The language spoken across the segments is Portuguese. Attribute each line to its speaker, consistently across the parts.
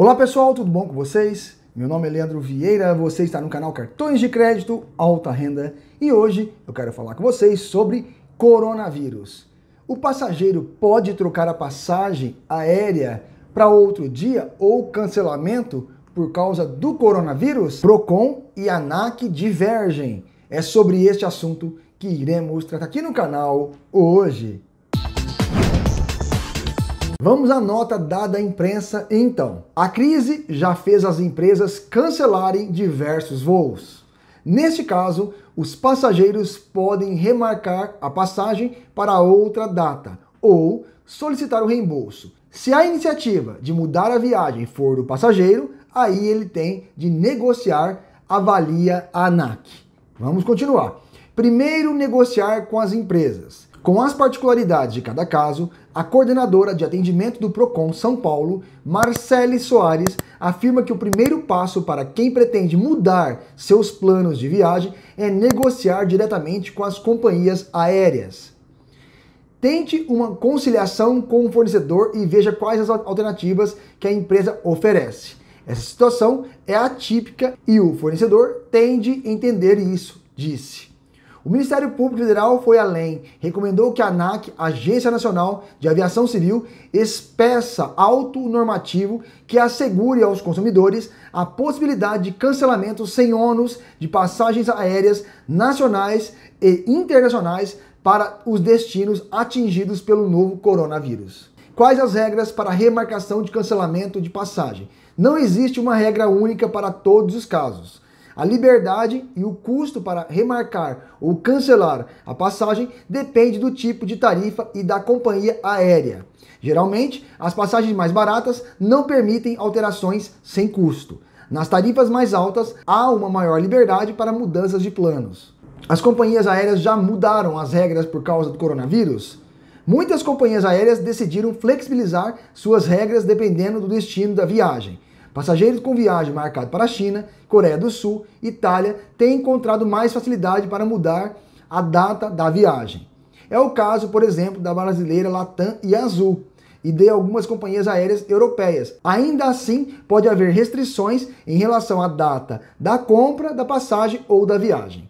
Speaker 1: Olá pessoal, tudo bom com vocês? Meu nome é Leandro Vieira, você está no canal Cartões de Crédito Alta Renda e hoje eu quero falar com vocês sobre coronavírus. O passageiro pode trocar a passagem aérea para outro dia ou cancelamento por causa do coronavírus? Procon e ANAC divergem. É sobre este assunto que iremos tratar aqui no canal hoje. Vamos à nota dada à imprensa então. A crise já fez as empresas cancelarem diversos voos. Neste caso, os passageiros podem remarcar a passagem para outra data ou solicitar o reembolso. Se a iniciativa de mudar a viagem for do passageiro, aí ele tem de negociar, avalia a ANAC. Vamos continuar. Primeiro, negociar com as empresas. Com as particularidades de cada caso, a coordenadora de atendimento do Procon São Paulo, Marcele Soares, afirma que o primeiro passo para quem pretende mudar seus planos de viagem é negociar diretamente com as companhias aéreas. Tente uma conciliação com o fornecedor e veja quais as alternativas que a empresa oferece. Essa situação é atípica e o fornecedor tende a entender isso, disse. O Ministério Público Federal foi além, recomendou que a ANAC, Agência Nacional de Aviação Civil, expeça auto normativo que assegure aos consumidores a possibilidade de cancelamento sem ônus de passagens aéreas nacionais e internacionais para os destinos atingidos pelo novo coronavírus. Quais as regras para remarcação de cancelamento de passagem? Não existe uma regra única para todos os casos. A liberdade e o custo para remarcar ou cancelar a passagem depende do tipo de tarifa e da companhia aérea. Geralmente, as passagens mais baratas não permitem alterações sem custo. Nas tarifas mais altas, há uma maior liberdade para mudanças de planos. As companhias aéreas já mudaram as regras por causa do coronavírus? Muitas companhias aéreas decidiram flexibilizar suas regras dependendo do destino da viagem. Passageiros com viagem marcada para a China, Coreia do Sul, Itália têm encontrado mais facilidade para mudar a data da viagem. É o caso, por exemplo, da brasileira Latam e Azul e de algumas companhias aéreas europeias. Ainda assim, pode haver restrições em relação à data da compra, da passagem ou da viagem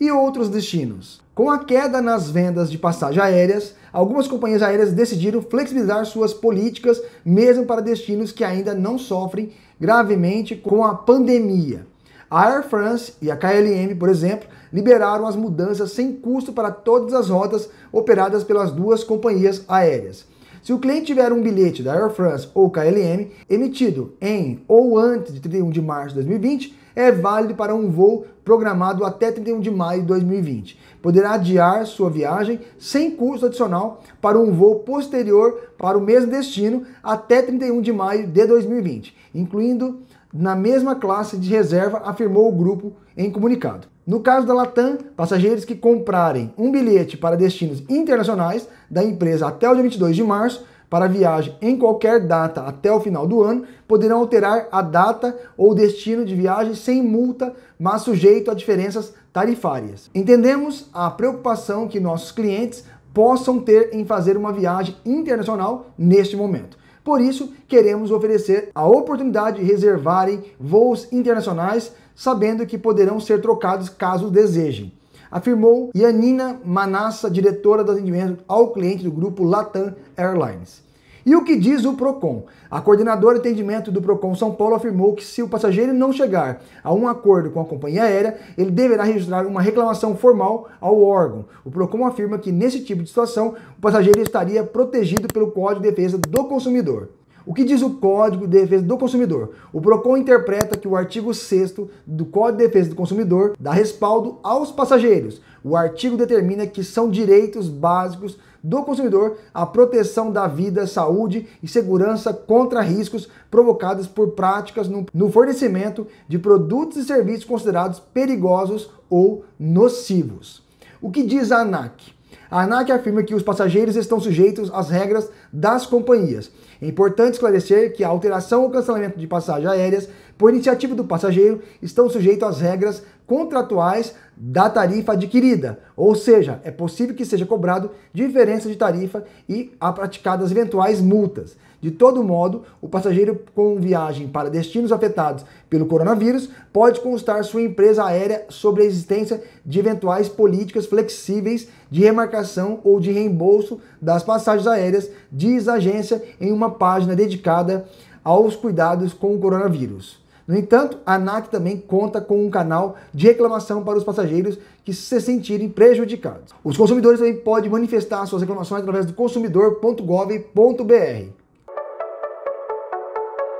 Speaker 1: e outros destinos. Com a queda nas vendas de passagens aéreas, algumas companhias aéreas decidiram flexibilizar suas políticas, mesmo para destinos que ainda não sofrem gravemente com a pandemia. A Air France e a KLM, por exemplo, liberaram as mudanças sem custo para todas as rotas operadas pelas duas companhias aéreas. Se o cliente tiver um bilhete da Air France ou KLM emitido em ou antes de 31 de março de 2020, é válido para um voo programado até 31 de maio de 2020. Poderá adiar sua viagem sem custo adicional para um voo posterior para o mesmo destino até 31 de maio de 2020, incluindo na mesma classe de reserva, afirmou o grupo em comunicado. No caso da Latam, passageiros que comprarem um bilhete para destinos internacionais da empresa até o dia 22 de março para viagem em qualquer data até o final do ano poderão alterar a data ou destino de viagem sem multa, mas sujeito a diferenças tarifárias. Entendemos a preocupação que nossos clientes possam ter em fazer uma viagem internacional neste momento. Por isso, queremos oferecer a oportunidade de reservarem voos internacionais, sabendo que poderão ser trocados caso desejem. Afirmou Yanina Manassa, diretora do atendimento ao cliente do grupo Latam Airlines. E o que diz o PROCON? A coordenadora de atendimento do PROCON São Paulo afirmou que se o passageiro não chegar a um acordo com a companhia aérea, ele deverá registrar uma reclamação formal ao órgão. O PROCON afirma que nesse tipo de situação, o passageiro estaria protegido pelo Código de Defesa do Consumidor. O que diz o Código de Defesa do Consumidor? O PROCON interpreta que o artigo 6 do Código de Defesa do Consumidor dá respaldo aos passageiros. O artigo determina que são direitos básicos do consumidor a proteção da vida, saúde e segurança contra riscos provocados por práticas no, fornecimento de produtos e serviços considerados perigosos ou nocivos. O que diz a ANAC? A ANAC afirma que os passageiros estão sujeitos às regras das companhias. É importante esclarecer que a alteração ou cancelamento de passagens aéreas por iniciativa do passageiro estão sujeitos às regras contratuais da tarifa adquirida, ou seja, é possível que seja cobrado diferença de tarifa e a praticadas eventuais multas. De todo modo, o passageiro com viagem para destinos afetados pelo coronavírus pode constar sua empresa aérea sobre a existência de eventuais políticas flexíveis de remarcação ou de reembolso das passagens aéreas, diz a agência em uma página dedicada aos cuidados com o coronavírus. No entanto, a ANAC também conta com um canal de reclamação para os passageiros que se sentirem prejudicados. Os consumidores também podem manifestar suas reclamações através do consumidor.gov.br.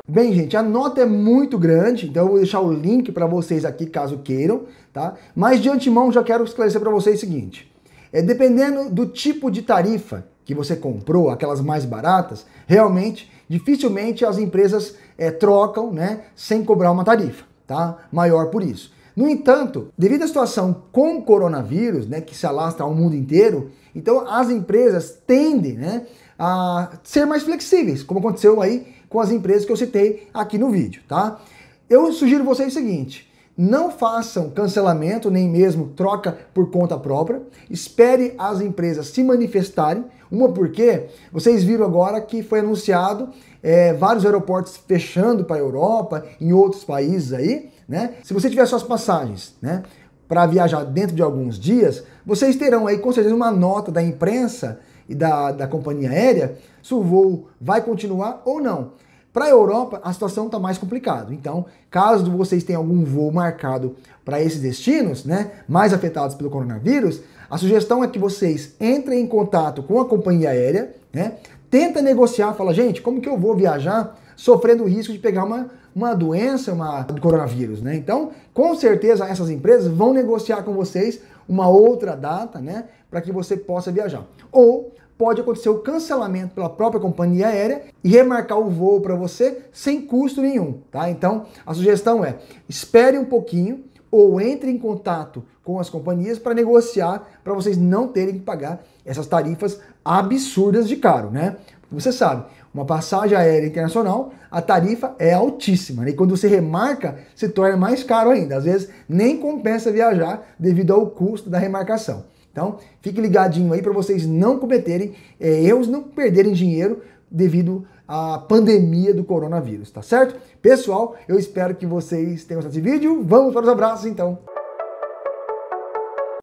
Speaker 1: Bem, gente, a nota é muito grande, então eu vou deixar o link para vocês aqui caso queiram, tá? Mas de antemão já quero esclarecer para vocês o seguinte: é dependendo do tipo de tarifa que você comprou, aquelas mais baratas, realmente dificilmente as empresas é, trocam, né, sem cobrar uma tarifa, tá? Maior por isso. No entanto, devido à situação com o coronavírus, né, que se alastra ao mundo inteiro, então as empresas tendem, né, a ser mais flexíveis, como aconteceu aí com as empresas que eu citei aqui no vídeo, tá? Eu sugiro vocês o seguinte: não façam cancelamento, nem mesmo troca por conta própria. Espere as empresas se manifestarem. Uma porque vocês viram agora que foi anunciado é, vários aeroportos fechando para a Europa, em outros países aí, né? Se você tiver suas passagens, né? Para viajar dentro de alguns dias, vocês terão aí com certeza uma nota da imprensa e da, da companhia aérea se o voo vai continuar ou não. Para a Europa, a situação está mais complicada. Então, caso vocês tenham algum voo marcado para esses destinos, né, mais afetados pelo coronavírus, a sugestão é que vocês entrem em contato com a companhia aérea, né, tenta negociar, fala, gente, como que eu vou viajar sofrendo o risco de pegar uma, uma doença uma, do coronavírus, né? Então, com certeza essas empresas vão negociar com vocês uma outra data, né, para que você possa viajar. Ou pode acontecer o cancelamento pela própria companhia aérea e remarcar o voo para você sem custo nenhum, tá? Então, a sugestão é: espere um pouquinho ou entre em contato com as companhias para negociar para vocês não terem que pagar essas tarifas absurdas de caro, né? Você sabe, uma passagem aérea internacional, a tarifa é altíssima. Né? E quando você remarca, se torna mais caro ainda. Às vezes nem compensa viajar devido ao custo da remarcação. Então, fique ligadinho aí para vocês não cometerem é, erros, não perderem dinheiro devido à pandemia do coronavírus, tá certo? Pessoal, eu espero que vocês tenham gostado desse vídeo. Vamos para os abraços, então.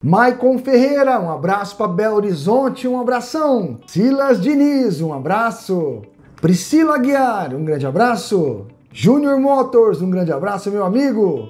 Speaker 1: Maicon Ferreira, um abraço para Belo Horizonte, um abração. Silas Diniz, um abraço. Priscila Aguiar, um grande abraço. Junior Motors, um grande abraço, meu amigo.